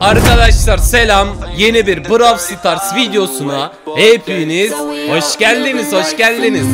Arkadaşlar selam yeni bir Brawl Stars videosuna hepiniz hoş geldiniz hoş geldiniz.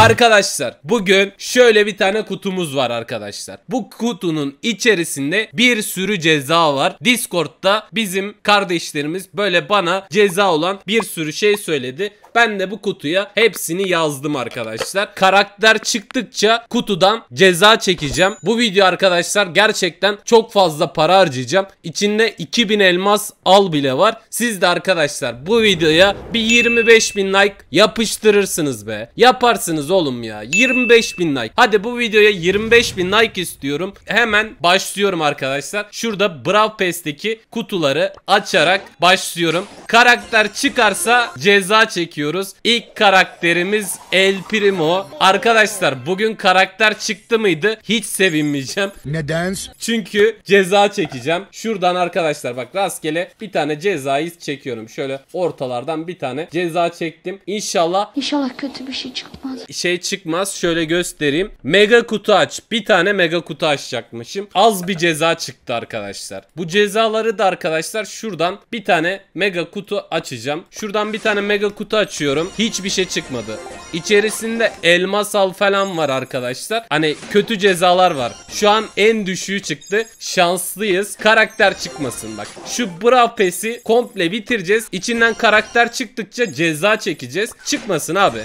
Arkadaşlar bugün şöyle bir tane kutumuz var arkadaşlar. Bu kutunun içerisinde bir sürü ceza var. Discord'da bizim kardeşlerimiz böyle bana ceza olan bir sürü şey söyledi. Ben de bu kutuya hepsini yazdım arkadaşlar. Karakter çıktıkça kutudan ceza çekeceğim. Bu video arkadaşlar gerçekten çok fazla para harcayacağım. İçinde 2000 elmas al bile var. Siz de arkadaşlar bu videoya bir 25 bin like yapıştırırsınız be. Yaparsınız yapıyoruz oğlum ya? 25 bin like. Hadi bu videoya 25 bin like istiyorum. Hemen başlıyorum arkadaşlar. Şurada Brawl Pass'teki kutuları açarak başlıyorum. Karakter çıkarsa ceza çekiyoruz. İlk karakterimiz El Primo. Arkadaşlar bugün karakter çıktı mıydı? Hiç sevinmeyeceğim. Neden? Çünkü ceza çekeceğim. Şuradan arkadaşlar bak rastgele bir tane cezayı çekiyorum. Şöyle ortalardan bir tane ceza çektim. İnşallah İnşallah kötü bir şey çıkmaz şey çıkmaz. Şöyle göstereyim. Mega kutu aç. Bir tane mega kutu açacakmışım. Az bir ceza çıktı arkadaşlar. Bu cezaları da arkadaşlar şuradan bir tane mega kutu açacağım. Şuradan bir tane mega kutu açıyorum. Hiçbir şey çıkmadı. İçerisinde elmas al falan var arkadaşlar. Hani kötü cezalar var. Şu an en düşüğü çıktı. Şanslıyız. Karakter çıkmasın bak. Şu Brawl komple bitireceğiz. İçinden karakter çıktıkça ceza çekeceğiz. Çıkmasın abi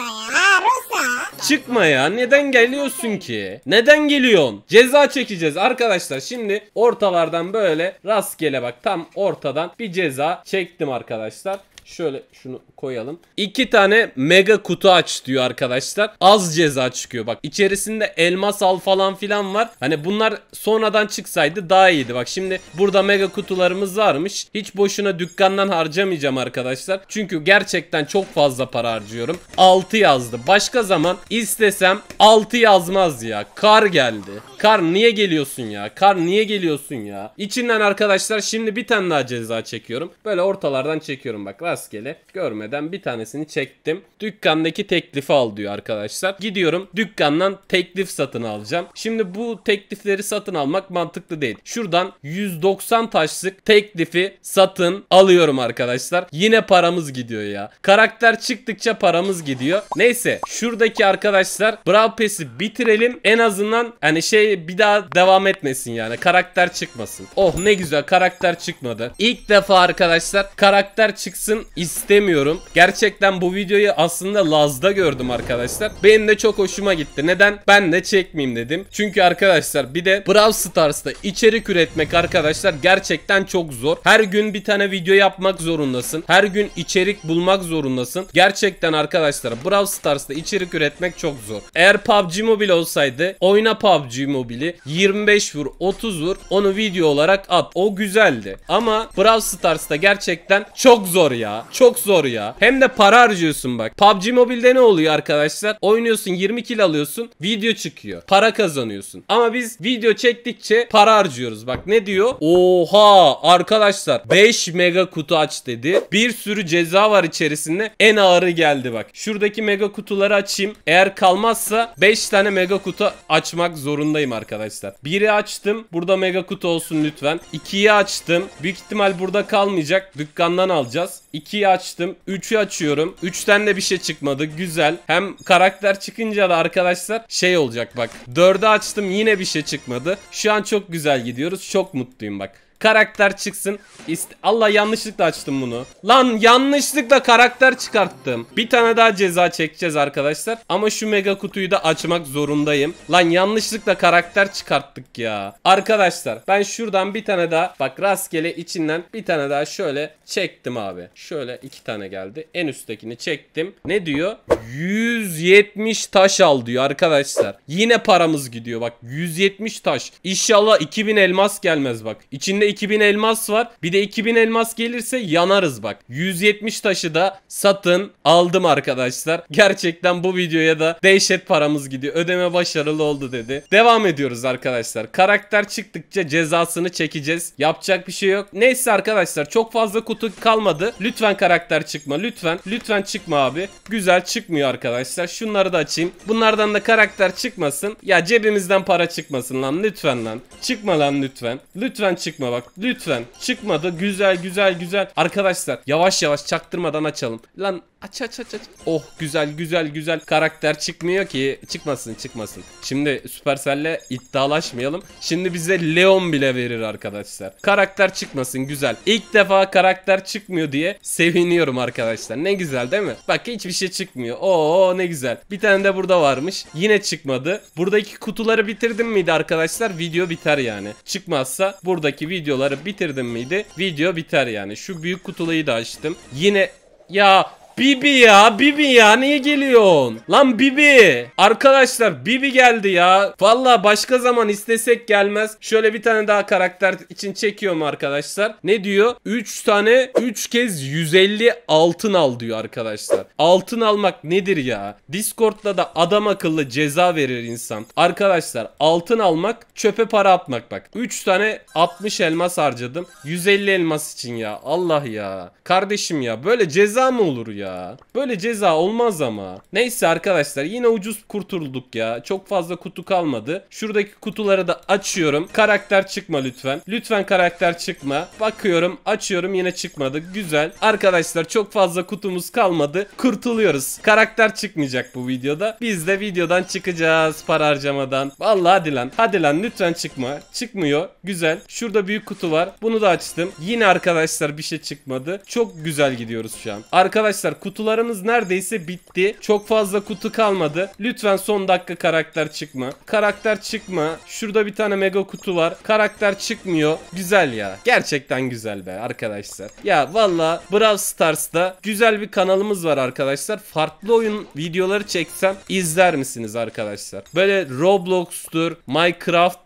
çıkma ya. Ha Rosa. Çıkma ya. Neden geliyorsun ki? Neden geliyorsun? Ceza çekeceğiz arkadaşlar. Şimdi ortalardan böyle rastgele bak tam ortadan bir ceza çektim arkadaşlar. Şöyle şunu koyalım. İki tane mega kutu aç diyor arkadaşlar. Az ceza çıkıyor bak. İçerisinde elmas al falan filan var. Hani bunlar sonradan çıksaydı daha iyiydi. Bak şimdi burada mega kutularımız varmış. Hiç boşuna dükkandan harcamayacağım arkadaşlar. Çünkü gerçekten çok fazla para harcıyorum. 6 yazdı. Başka zaman istesem 6 yazmaz ya. Kar geldi. Kar niye geliyorsun ya? Kar niye geliyorsun ya? İçinden arkadaşlar şimdi bir tane daha ceza çekiyorum. Böyle ortalardan çekiyorum bak rastgele. Görmeden bir tanesini çektim. Dükkandaki teklifi al diyor arkadaşlar. Gidiyorum dükkandan teklif satın alacağım. Şimdi bu teklifleri satın almak mantıklı değil. Şuradan 190 taşlık teklifi satın alıyorum arkadaşlar. Yine paramız gidiyor ya. Karakter çıktıkça paramız gidiyor. Neyse şuradaki arkadaşlar Brawl Pass'i bitirelim. En azından hani şey bir daha devam etmesin yani. Karakter çıkmasın. Oh ne güzel karakter çıkmadı. İlk defa arkadaşlar karakter çıksın istemiyorum. Gerçekten bu videoyu aslında Laz'da gördüm arkadaşlar. Benim de çok hoşuma gitti. Neden? Ben de çekmeyeyim dedim. Çünkü arkadaşlar bir de Brawl Stars'ta içerik üretmek arkadaşlar gerçekten çok zor. Her gün bir tane video yapmak zorundasın. Her gün içerik bulmak zorundasın. Gerçekten arkadaşlar Brawl Stars'ta içerik üretmek çok zor. Eğer PUBG Mobile olsaydı oyna PUBG Mobile Nobili 25 vur 30 vur onu video olarak at. O güzeldi. Ama Brawl Stars'ta gerçekten çok zor ya. Çok zor ya. Hem de para harcıyorsun bak. PUBG mobilde ne oluyor arkadaşlar? Oynuyorsun 20 kill alıyorsun. Video çıkıyor. Para kazanıyorsun. Ama biz video çektikçe para harcıyoruz. Bak ne diyor? Oha arkadaşlar 5 mega kutu aç dedi. Bir sürü ceza var içerisinde. En ağırı geldi bak. Şuradaki mega kutuları açayım. Eğer kalmazsa 5 tane mega kutu açmak zorundayım Buradayım arkadaşlar. biri açtım. Burada mega kutu olsun lütfen. 2'yi açtım. Büyük ihtimal burada kalmayacak. Dükkandan alacağız. 2'yi açtım. üçü açıyorum. üçten de bir şey çıkmadı. Güzel. Hem karakter çıkınca da arkadaşlar şey olacak bak. dördü açtım yine bir şey çıkmadı. Şu an çok güzel gidiyoruz. Çok mutluyum bak karakter çıksın. İst Allah yanlışlıkla açtım bunu. Lan yanlışlıkla karakter çıkarttım. Bir tane daha ceza çekeceğiz arkadaşlar. Ama şu mega kutuyu da açmak zorundayım. Lan yanlışlıkla karakter çıkarttık ya. Arkadaşlar ben şuradan bir tane daha bak rastgele içinden bir tane daha şöyle Çektim abi. Şöyle iki tane geldi. En üsttekini çektim. Ne diyor? 170 taş al diyor arkadaşlar. Yine paramız gidiyor bak. 170 taş. İnşallah 2000 elmas gelmez bak. İçinde 2000 elmas var. Bir de 2000 elmas gelirse yanarız bak. 170 taşı da satın aldım arkadaşlar. Gerçekten bu videoya da dehşet paramız gidiyor. Ödeme başarılı oldu dedi. Devam ediyoruz arkadaşlar. Karakter çıktıkça cezasını çekeceğiz. Yapacak bir şey yok. Neyse arkadaşlar çok fazla kutu kutu kalmadı. Lütfen karakter çıkma. Lütfen. Lütfen çıkma abi. Güzel çıkmıyor arkadaşlar. Şunları da açayım. Bunlardan da karakter çıkmasın. Ya cebimizden para çıkmasın lan. Lütfen lan. Çıkma lan lütfen. Lütfen çıkma bak. Lütfen. Çıkmadı. Güzel güzel güzel. Arkadaşlar yavaş yavaş çaktırmadan açalım. Lan Aç aç aç aç. Oh güzel güzel güzel karakter çıkmıyor ki. Çıkmasın çıkmasın. Şimdi Supercell'le iddialaşmayalım. Şimdi bize Leon bile verir arkadaşlar. Karakter çıkmasın güzel. İlk defa karakter çıkmıyor diye seviniyorum arkadaşlar. Ne güzel değil mi? Bak hiçbir şey çıkmıyor. Oo ne güzel. Bir tane de burada varmış. Yine çıkmadı. Buradaki kutuları bitirdim miydi arkadaşlar? Video biter yani. Çıkmazsa buradaki videoları bitirdim miydi? Video biter yani. Şu büyük kutulayı da açtım. Yine ya Bibi ya Bibi ya niye geliyorsun? Lan Bibi. Arkadaşlar Bibi geldi ya. Valla başka zaman istesek gelmez. Şöyle bir tane daha karakter için çekiyorum arkadaşlar. Ne diyor? 3 tane 3 kez 150 altın al diyor arkadaşlar. Altın almak nedir ya? Discord'da da adam akıllı ceza verir insan. Arkadaşlar altın almak çöpe para atmak bak. 3 tane 60 elmas harcadım. 150 elmas için ya. Allah ya. Kardeşim ya böyle ceza mı olur ya? ya. Böyle ceza olmaz ama. Neyse arkadaşlar yine ucuz kurtulduk ya. Çok fazla kutu kalmadı. Şuradaki kutuları da açıyorum. Karakter çıkma lütfen. Lütfen karakter çıkma. Bakıyorum açıyorum yine çıkmadı. Güzel. Arkadaşlar çok fazla kutumuz kalmadı. Kurtuluyoruz. Karakter çıkmayacak bu videoda. Biz de videodan çıkacağız para harcamadan. Vallahi hadi lan. Hadi lan lütfen çıkma. Çıkmıyor. Güzel. Şurada büyük kutu var. Bunu da açtım. Yine arkadaşlar bir şey çıkmadı. Çok güzel gidiyoruz şu an. Arkadaşlar Arkadaşlar kutularımız neredeyse bitti. Çok fazla kutu kalmadı. Lütfen son dakika karakter çıkma. Karakter çıkma. Şurada bir tane mega kutu var. Karakter çıkmıyor. Güzel ya. Gerçekten güzel be arkadaşlar. Ya valla Brawl Stars'ta güzel bir kanalımız var arkadaşlar. Farklı oyun videoları çeksem izler misiniz arkadaşlar? Böyle Roblox'tur, Minecraft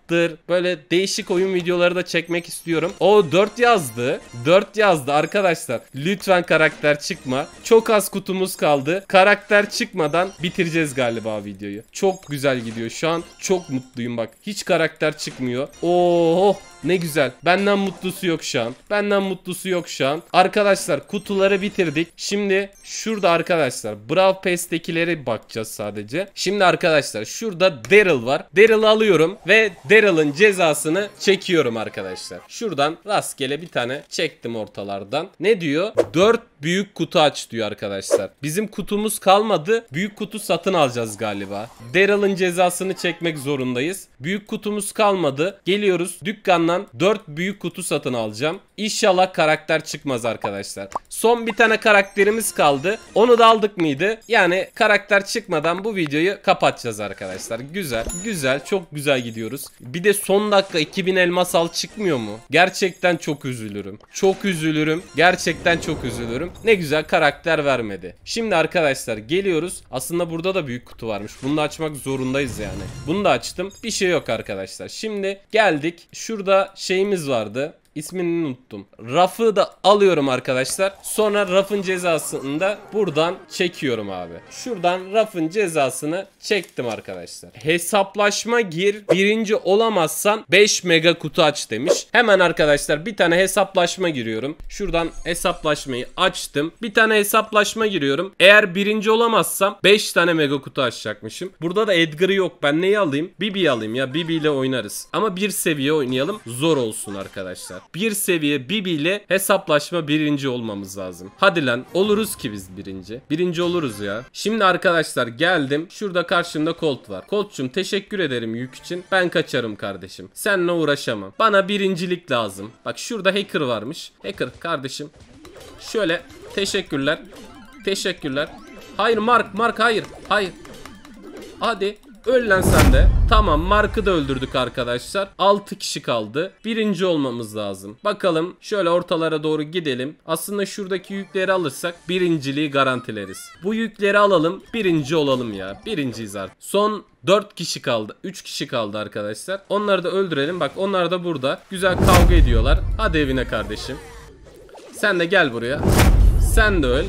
Minecraft'tır. Böyle değişik oyun videoları da çekmek istiyorum. O 4 yazdı. 4 yazdı arkadaşlar. Lütfen karakter çıkma. Çok çok az kutumuz kaldı. Karakter çıkmadan bitireceğiz galiba videoyu. Çok güzel gidiyor şu an. Çok mutluyum bak. Hiç karakter çıkmıyor. Oo ne güzel. Benden mutlusu yok şu an. Benden mutlusu yok şu an. Arkadaşlar kutuları bitirdik. Şimdi şurada arkadaşlar Brawl Pass'tekileri bakacağız sadece. Şimdi arkadaşlar şurada Daryl var. Daryl'ı alıyorum ve Daryl'ın cezasını çekiyorum arkadaşlar. Şuradan rastgele bir tane çektim ortalardan. Ne diyor? 4 büyük kutu aç diyor oluyor arkadaşlar. Bizim kutumuz kalmadı. Büyük kutu satın alacağız galiba. Daryl'ın cezasını çekmek zorundayız. Büyük kutumuz kalmadı. Geliyoruz dükkandan 4 büyük kutu satın alacağım. İnşallah karakter çıkmaz arkadaşlar. Son bir tane karakterimiz kaldı. Onu da aldık mıydı? Yani karakter çıkmadan bu videoyu kapatacağız arkadaşlar. Güzel, güzel, çok güzel gidiyoruz. Bir de son dakika 2000 elmas al çıkmıyor mu? Gerçekten çok üzülürüm. Çok üzülürüm. Gerçekten çok üzülürüm. Ne güzel karakter vermedi. Şimdi arkadaşlar geliyoruz. Aslında burada da büyük kutu varmış. Bunu da açmak zorundayız yani. Bunu da açtım. Bir şey yok arkadaşlar. Şimdi geldik. Şurada şeyimiz vardı. İsmini unuttum. Rafı da alıyorum arkadaşlar. Sonra rafın cezasını da buradan çekiyorum abi. Şuradan rafın cezasını çektim arkadaşlar. Hesaplaşma gir. Birinci olamazsan 5 mega kutu aç demiş. Hemen arkadaşlar bir tane hesaplaşma giriyorum. Şuradan hesaplaşmayı açtım. Bir tane hesaplaşma giriyorum. Eğer birinci olamazsam 5 tane mega kutu açacakmışım. Burada da Edgar'ı yok. Ben neyi alayım? Bibi alayım ya. Bibi ile oynarız. Ama bir seviye oynayalım. Zor olsun arkadaşlar bir seviye Bibi ile hesaplaşma birinci olmamız lazım. Hadi lan oluruz ki biz birinci. Birinci oluruz ya. Şimdi arkadaşlar geldim. Şurada karşımda Colt var. Colt'cum teşekkür ederim yük için. Ben kaçarım kardeşim. Seninle uğraşamam. Bana birincilik lazım. Bak şurada hacker varmış. Hacker kardeşim. Şöyle teşekkürler. Teşekkürler. Hayır Mark Mark hayır. Hayır. Hadi Öl lan sen de. Tamam Mark'ı da öldürdük arkadaşlar. 6 kişi kaldı. Birinci olmamız lazım. Bakalım şöyle ortalara doğru gidelim. Aslında şuradaki yükleri alırsak birinciliği garantileriz. Bu yükleri alalım. Birinci olalım ya. Birinciyiz artık. Son 4 kişi kaldı. 3 kişi kaldı arkadaşlar. Onları da öldürelim. Bak onlar da burada. Güzel kavga ediyorlar. Hadi evine kardeşim. Sen de gel buraya. Sen de öl.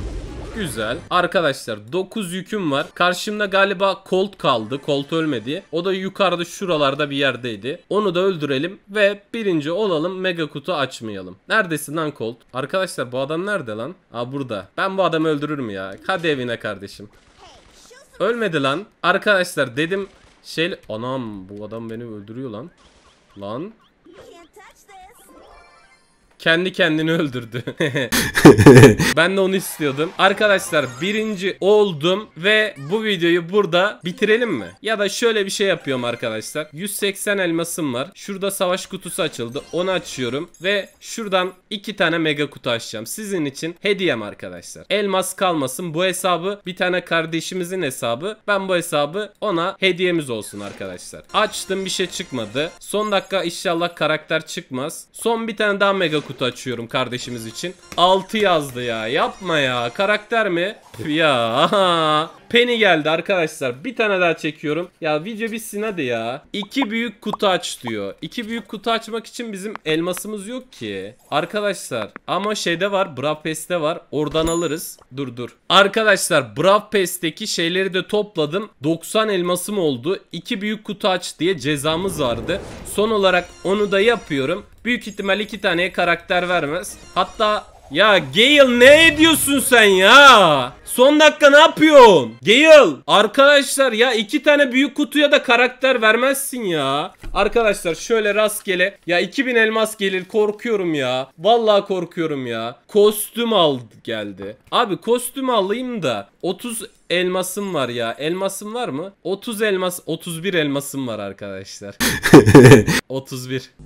Güzel. Arkadaşlar 9 yüküm var. Karşımda galiba Colt kaldı. Colt ölmedi. O da yukarıda şuralarda bir yerdeydi. Onu da öldürelim ve birinci olalım. Mega kutu açmayalım. Neredesin lan Colt? Arkadaşlar bu adam nerede lan? Aa burada. Ben bu adamı öldürürüm ya. Hadi evine kardeşim. Ölmedi lan. Arkadaşlar dedim şey anam bu adam beni öldürüyor lan. Lan kendi kendini öldürdü. ben de onu istiyordum. Arkadaşlar birinci oldum ve bu videoyu burada bitirelim mi? Ya da şöyle bir şey yapıyorum arkadaşlar. 180 elmasım var. Şurada savaş kutusu açıldı. Onu açıyorum ve şuradan iki tane mega kutu açacağım. Sizin için hediyem arkadaşlar. Elmas kalmasın. Bu hesabı bir tane kardeşimizin hesabı. Ben bu hesabı ona hediyemiz olsun arkadaşlar. Açtım bir şey çıkmadı. Son dakika inşallah karakter çıkmaz. Son bir tane daha mega kutu kutu açıyorum kardeşimiz için. 6 yazdı ya yapma ya karakter mi? Ya Penny geldi arkadaşlar. Bir tane daha çekiyorum. Ya video bitsin hadi ya. İki büyük kutu aç diyor. İki büyük kutu açmak için bizim elmasımız yok ki. Arkadaşlar ama şeyde var. Brav Pass'te var. Oradan alırız. Dur dur. Arkadaşlar Brav Pass'teki şeyleri de topladım. 90 elmasım oldu. İki büyük kutu aç diye cezamız vardı. Son olarak onu da yapıyorum. Büyük ihtimal iki tane karakter vermez. Hatta ya Gale ne ediyorsun sen ya? Son dakika ne yapıyorsun? Gale arkadaşlar ya iki tane büyük kutuya da karakter vermezsin ya. Arkadaşlar şöyle rastgele ya 2000 elmas gelir korkuyorum ya. Vallahi korkuyorum ya. Kostüm aldı geldi. Abi kostüm alayım da 30 elmasım var ya. Elmasım var mı? 30 elmas 31 elmasım var arkadaşlar. 31.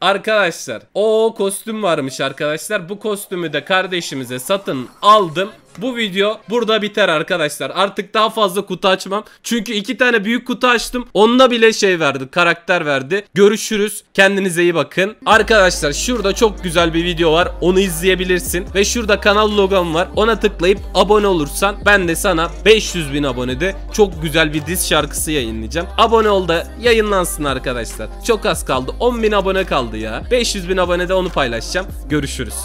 Arkadaşlar o kostüm varmış arkadaşlar. Bu kostümü de kardeşimize satın aldım. Bu video burada biter arkadaşlar. Artık daha fazla kutu açmam. Çünkü iki tane büyük kutu açtım. Onunla bile şey verdi. Karakter verdi. Görüşürüz. Kendinize iyi bakın. Arkadaşlar şurada çok güzel bir video var. Onu izleyebilirsin. Ve şurada kanal logom var. Ona tıklayıp abone olursan ben de sana 500 bin abonede çok güzel bir diz şarkısı yayınlayacağım. Abone ol da yayınlansın arkadaşlar. Çok az kaldı. 10 bin abone kaldı ya. 500 bin abonede onu paylaşacağım. Görüşürüz.